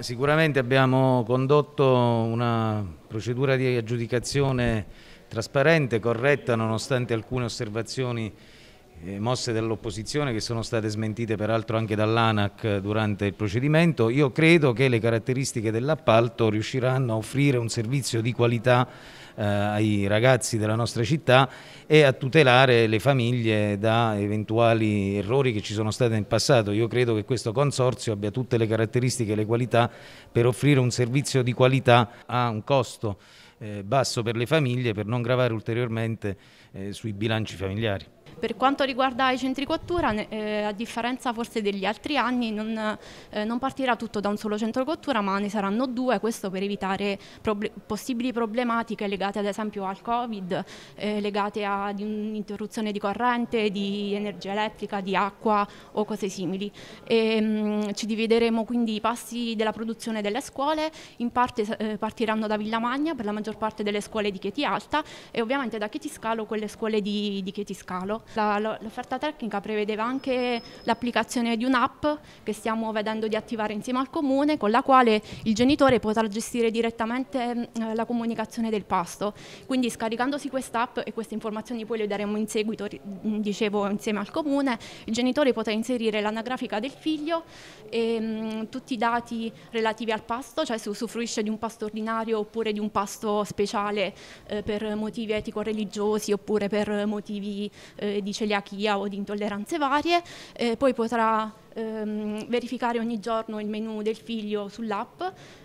Sicuramente abbiamo condotto una procedura di aggiudicazione trasparente, corretta, nonostante alcune osservazioni eh, mosse dell'opposizione che sono state smentite peraltro anche dall'ANAC durante il procedimento, io credo che le caratteristiche dell'appalto riusciranno a offrire un servizio di qualità eh, ai ragazzi della nostra città e a tutelare le famiglie da eventuali errori che ci sono stati nel passato. Io credo che questo consorzio abbia tutte le caratteristiche e le qualità per offrire un servizio di qualità a un costo eh, basso per le famiglie per non gravare ulteriormente eh, sui bilanci familiari. Per quanto riguarda i centri cottura, eh, a differenza forse degli altri anni, non, eh, non, partirà tutto da un solo centro cottura, ma ne saranno due, questo per evitare proble possibili problematiche legate ad esempio al Covid, eh, legate ad un'interruzione di corrente, di energia elettrica, di acqua o cose simili. E, ehm, mh, ci divideremo quindi i passi della produzione delle scuole, in parte eh, partiranno da Villa Magna per la maggior maggior parte delle scuole di Chieti Alta e ovviamente da Chieti Scalo quelle scuole di, di Chieti Scalo. l'offerta tecnica prevedeva anche l'applicazione di un'app che stiamo vedendo di attivare insieme al comune con la quale il genitore potrà gestire direttamente mm, eh, la comunicazione del pasto. Quindi scaricandosi quest'app e queste informazioni poi le daremo in seguito, mm, dicevo, insieme al comune, il genitore potrà inserire l'anagrafica del figlio e mh, mm, tutti i dati relativi al pasto, cioè se usufruisce di un pasto ordinario oppure di un pasto speciale eh, per motivi etico-religiosi oppure per motivi eh, di celiachia o di intolleranze varie, eh, poi potrà ehm, verificare ogni giorno il menu del figlio sull'app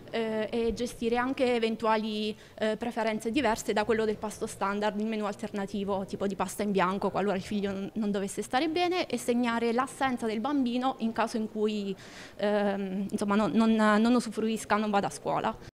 eh, e gestire anche eventuali eh, preferenze diverse da quello del pasto standard, il menu alternativo tipo di pasta in bianco qualora il figlio non dovesse stare bene e segnare l'assenza del bambino in caso in cui ehm, insomma, non, non, non usufruisca, non vada a scuola.